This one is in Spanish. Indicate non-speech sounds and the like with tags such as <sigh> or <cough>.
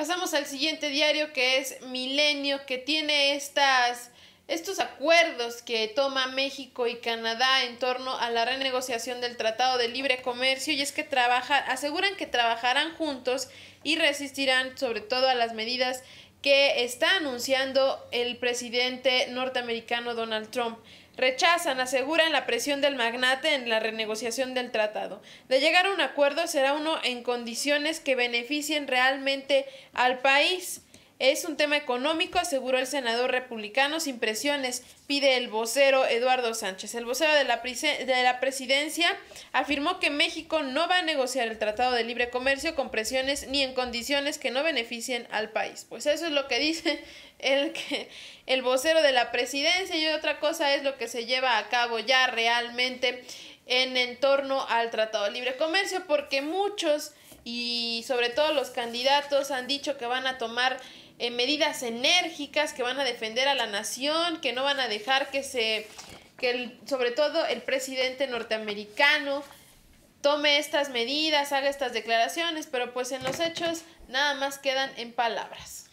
Pasamos al siguiente diario que es Milenio, que tiene estas, estos acuerdos que toma México y Canadá en torno a la renegociación del Tratado de Libre Comercio y es que trabaja, aseguran que trabajarán juntos y resistirán sobre todo a las medidas que está anunciando el presidente norteamericano Donald Trump. Rechazan, aseguran la presión del magnate en la renegociación del tratado. De llegar a un acuerdo será uno en condiciones que beneficien realmente al país. Es un tema económico, aseguró el senador republicano sin presiones, pide el vocero Eduardo Sánchez. El vocero de la, de la presidencia afirmó que México no va a negociar el Tratado de Libre Comercio con presiones ni en condiciones que no beneficien al país. Pues eso es lo que dice <laughs> el, el vocero de la presidencia y otra cosa es lo que se lleva a cabo ya realmente en, en torno al Tratado de Libre Comercio, porque muchos y sobre todo los candidatos han dicho que van a tomar en medidas enérgicas que van a defender a la nación, que no van a dejar que se, que sobre todo el presidente norteamericano tome estas medidas, haga estas declaraciones, pero pues en los hechos nada más quedan en palabras.